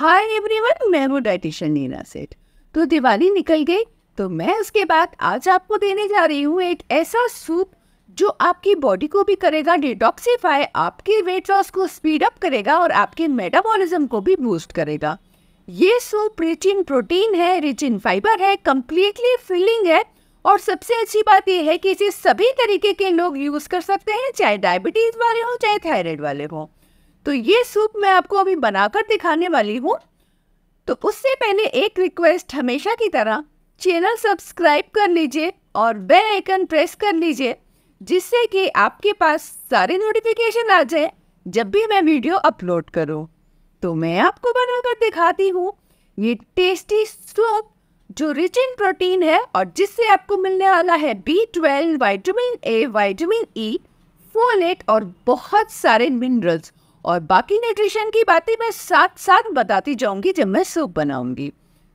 Hi everyone मैं हूँ dietitian Neena सेठ तो दिवाली निकल गई तो मैं उसके बाद आज आपको देने जा रही हूँ एक ऐसा सूप जो आपकी बॉडी को भी करेगा डिटॉक्सीफाई आपके वेट लॉस को स्पीड अप करेगा और आपके मेटाबॉलिज्म को भी बूस्ट करेगा ये सूप रिच इन प्रोटीन है रिच इन फाइबर है कम्प्लीटली फिलिंग है और सबसे अच्छी बात यह है कि इसे सभी तरीके के लोग यूज़ कर सकते हैं चाहे डायबिटीज़ वाले हों चाहे थायराइड वाले हों तो ये सूप मैं आपको अभी बनाकर दिखाने वाली हूँ तो उससे पहले एक रिक्वेस्ट हमेशा की तरह चैनल सब्सक्राइब कर लीजिए और बेल आइकन प्रेस कर लीजिए जिससे कि आपके पास सारे नोटिफिकेशन आ जाए जब भी मैं वीडियो अपलोड करूँ तो मैं आपको बनाकर दिखाती हूँ ये टेस्टी सूप जो रिच इन प्रोटीन है और जिससे आपको मिलने वाला है B twelve vitamin A vitamin E folate और बहुत सारे मिनरल्स और बाकी न्यूट्रिशन की बातें मैं साथ साथ बताती जाऊंगी जब मैं सूप बनाऊंगी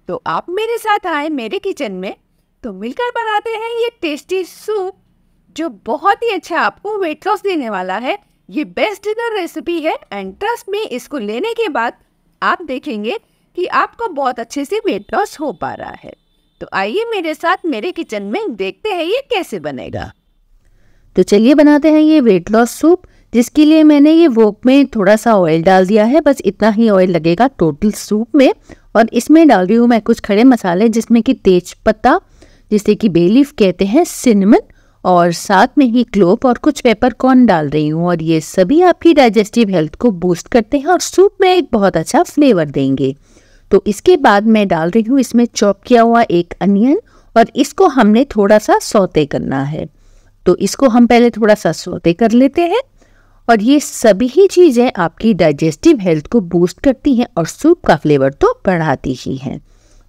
तो आप मेरे साथ आए मेरे किचन में तो मिलकर बनाते हैं ये टेस्टी सूप जो बहुत ही अच्छा आपको वेट लॉस देने वाला है ये बेस्ट डिनर रेसिपी है एंड ट्रस्ट में इसको लेने के बाद आप देखेंगे कि आपको बहुत अच्छे से वेट लॉस हो पा रहा है तो आइए मेरे साथ मेरे किचन में देखते हैं ये कैसे बनेगा तो चलिए बनाते हैं ये वेट लॉस सूप जिसके लिए मैंने ये वोक में थोड़ा सा ऑयल डाल दिया है बस इतना ही ऑयल लगेगा टोटल सूप में और इसमें डाल रही हूँ मैं कुछ खड़े मसाले जिसमें कि तेज पत्ता जिसे कि बेलीफ कहते हैं सिनेमन और साथ में ही क्लोप और कुछ पेपरकॉर्न डाल रही हूँ और ये सभी आपकी डाइजेस्टिव हेल्थ को बूस्ट करते हैं और सूप में एक बहुत अच्छा फ्लेवर देंगे तो इसके बाद मैं डाल रही हूँ इसमें चॉप किया हुआ एक अनियन और इसको हमने थोड़ा सा सौते करना है तो इसको हम पहले थोड़ा सा सौते कर लेते हैं और ये सभी ही चीज़ें आपकी डाइजेस्टिव हेल्थ को बूस्ट करती हैं और सूप का फ्लेवर तो बढ़ाती ही हैं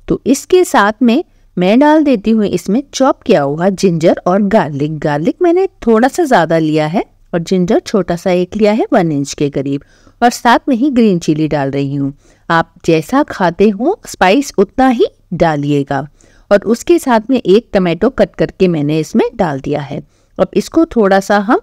तो इसके साथ में मैं डाल देती हूँ इसमें चॉप किया हुआ जिंजर और गार्लिक गार्लिक मैंने थोड़ा सा ज़्यादा लिया है और जिंजर छोटा सा एक लिया है वन इंच के करीब और साथ में ही ग्रीन चिली डाल रही हूँ आप जैसा खाते हो स्पाइस उतना ही डालिएगा और उसके साथ में एक टमाटो कट करके मैंने इसमें डाल दिया है अब इसको थोड़ा सा हम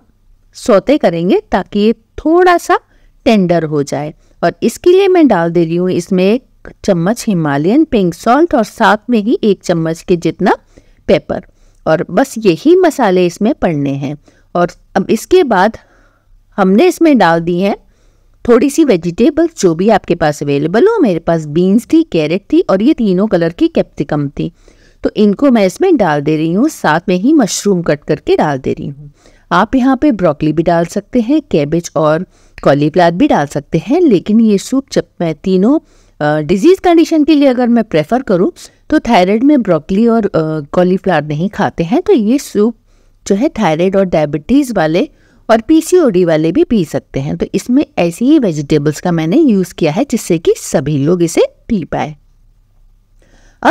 सौते करेंगे ताकि ये थोड़ा सा टेंडर हो जाए और इसके लिए मैं डाल दे रही हूँ इसमें एक चम्मच हिमालयन पिंक सॉल्ट और साथ में ही एक चम्मच के जितना पेपर और बस यही मसाले इसमें पड़ने हैं और अब इसके बाद हमने इसमें डाल दी हैं थोड़ी सी वेजिटेबल्स जो भी आपके पास अवेलेबल हो मेरे पास बीन्स थी कैरेट थी और ये तीनों कलर की कैप्सिकम थी तो इनको मैं इसमें डाल दे रही हूँ साथ में ही मशरूम कट करके डाल दे रही हूँ आप यहाँ पे ब्रोकली भी डाल सकते हैं कैबेज और कॉलीफ्लावर भी डाल सकते हैं लेकिन ये सूप जब मैं तीनों डिजीज़ कंडीशन के लिए अगर मैं प्रेफर करूँ तो थायराइड में ब्रोकली और कॉलीफ्लावर नहीं खाते हैं तो ये सूप जो है थायराइड और डायबिटीज़ वाले और पीसीओडी वाले भी पी सकते हैं तो इसमें ऐसी ही वेजिटेबल्स का मैंने यूज़ किया है जिससे कि सभी लोग इसे पी पाए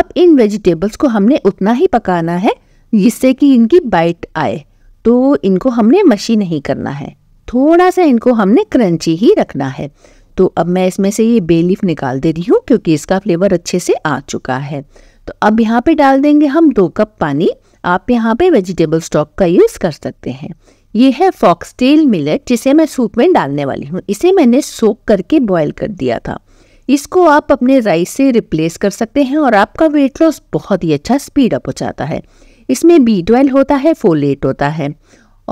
अब इन वेजिटेबल्स को हमने उतना ही पकाना है जिससे कि इनकी बाइट आए तो इनको हमने मशी नहीं करना है थोड़ा सा इनको हमने क्रंची ही रखना है तो अब मैं इसमें से ये बेलीफ निकाल दे रही हूँ क्योंकि इसका फ्लेवर अच्छे से आ चुका है तो अब यहाँ पे डाल देंगे हम दो कप पानी आप यहाँ पे वेजिटेबल स्टॉक का यूज़ कर सकते हैं ये है फॉक्सटेल मिलेट जिसे मैं सूप में डालने वाली हूँ इसे मैंने सोक करके बॉयल कर दिया था इसको आप अपने राइस से रिप्लेस कर सकते हैं और आपका वेट लॉस बहुत ही अच्छा स्पीड अप हो जाता है इसमें बी ट्वेल्व होता है फोलेट होता है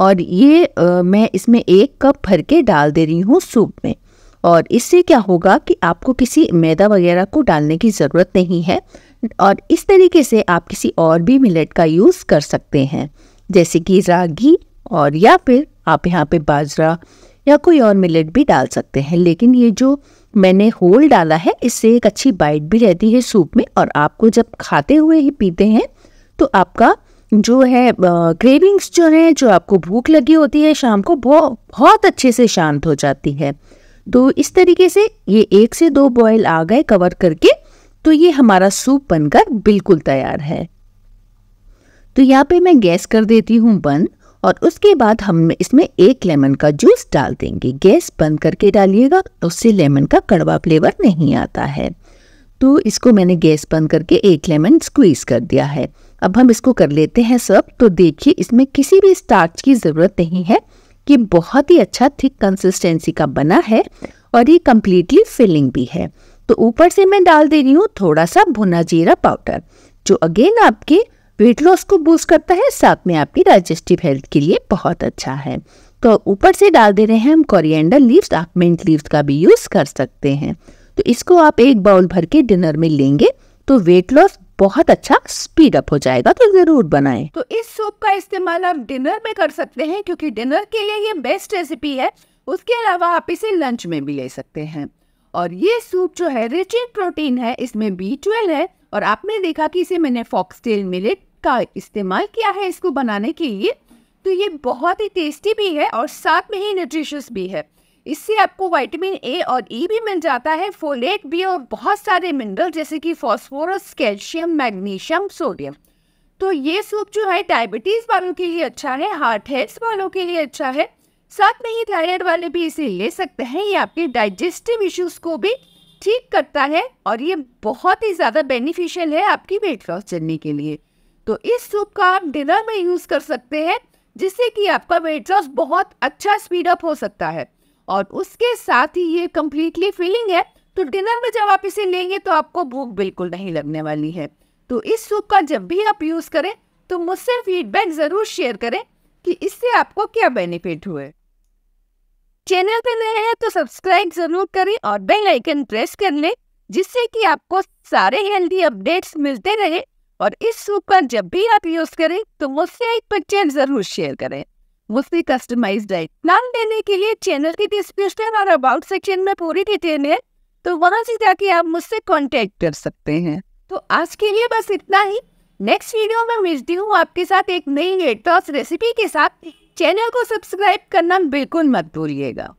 और ये आ, मैं इसमें एक कप भर के डाल दे रही हूँ सूप में और इससे क्या होगा कि आपको किसी मैदा वगैरह को डालने की ज़रूरत नहीं है और इस तरीके से आप किसी और भी मिलेट का यूज़ कर सकते हैं जैसे कि रागी और या फिर आप यहाँ पे बाजरा या कोई और मिलेट भी डाल सकते हैं लेकिन ये जो मैंने होल डाला है इससे एक अच्छी बाइट भी रहती है सूप में और आपको जब खाते हुए ही पीते हैं तो आपका जो है क्रेविंग्स जो है जो आपको भूख लगी होती है शाम को बहुत बहुत अच्छे से शांत हो जाती है तो इस तरीके से ये एक से दो बॉयल आ गए कवर करके तो ये हमारा सूप बनकर बिल्कुल तैयार है तो यहाँ पे मैं गैस कर देती हूँ बंद और उसके बाद हम इसमें एक लेमन का जूस डाल देंगे गैस बंद करके डालिएगा उससे लेमन का कड़वा फ्लेवर नहीं आता है तो इसको मैंने गैस बंद करके एक लेमन स्क्वीज़ कर दिया है अब हम इसको कर लेते हैं सब तो देखिए इसमें किसी भी स्टार्च की ज़रूरत नहीं है कि बहुत ही अच्छा थिक कंसिस्टेंसी का बना है और ये कम्प्लीटली फिलिंग भी है तो ऊपर से मैं डाल दे रही हूँ थोड़ा सा भुना जीरा पाउडर जो अगेन आपके वेट लॉस को बूस्ट करता है साथ में आपकी डाइजेस्टिव हेल्थ के लिए बहुत अच्छा है तो ऊपर से डाल दे रहे हैं हम कोरिएंडर लीव्स आप मिंट लीव्स का भी यूज़ कर सकते हैं तो इसको आप एक बाउल भर के डिनर में लेंगे तो वेट लॉस बहुत अच्छा स्पीड अप हो जाएगा तो जरूर बनाएं। तो इस सूप का इस्तेमाल आप डिनर में कर सकते हैं क्योंकि डिनर के लिए ये बेस्ट रेसिपी है उसके अलावा आप इसे लंच में भी ले सकते हैं और ये सूप जो है रिच इन प्रोटीन है इसमें बी ट्वेल्व है और आपने देखा कि इसे मैंने फॉक्सटेल मिलेट का इस्तेमाल किया है इसको बनाने के लिए तो ये बहुत ही टेस्टी भी है और साथ में ही न्यूट्रिशियस भी है इससे आपको वाइटामिन ए और ई e भी मिल जाता है फोलेट भी और बहुत सारे मिनरल जैसे कि फॉस्फोरस कैल्शियम मैग्नीशियम सोडियम तो ये सूप जो है डायबिटीज़ वालों के लिए अच्छा है हार्ट हेल्थ वालों के लिए अच्छा है साथ में ही थायराइड वाले भी इसे ले सकते हैं ये आपके डाइजेस्टिव इश्यूज को भी ठीक करता है और ये बहुत ही ज़्यादा बेनिफिशियल है आपकी वेट लॉस चलने के लिए तो इस सूप का आप डिनर में यूज़ कर सकते हैं जिससे कि आपका वेट लॉस बहुत अच्छा स्पीड अप हो सकता है और उसके साथ ही ये कम्प्लीटली फिलिंग है तो डिनर में जब आप इसे लेंगे तो आपको भूख बिल्कुल नहीं लगने वाली है तो इस सूप का जब भी आप यूज़ करें तो मुझसे फीडबैक ज़रूर शेयर करें कि इससे आपको क्या बेनिफिट हुए चैनल पर नए हैं तो सब्सक्राइब ज़रूर करें और बेल आइकन प्रेस कर लें जिससे कि आपको सारे हेल्दी अपडेट्स मिलते रहे और इस सूप का जब भी आप यूज़ करें तो मुझसे एक पिक्चर ज़रूर शेयर करें उसकी कस्टमाइज है नाम देने के लिए चैनल की डिस्क्रिप्शन और अबाउट सेक्शन में पूरी डिटेल है तो वहाँ से जाके आप मुझसे कॉन्टेक्ट कर सकते हैं तो आज के लिए बस इतना ही नेक्स्ट वीडियो में मिलती हूँ आपके साथ एक नई एटॉस रेसिपी के साथ चैनल को सब्सक्राइब करना बिल्कुल मत भूलिएगा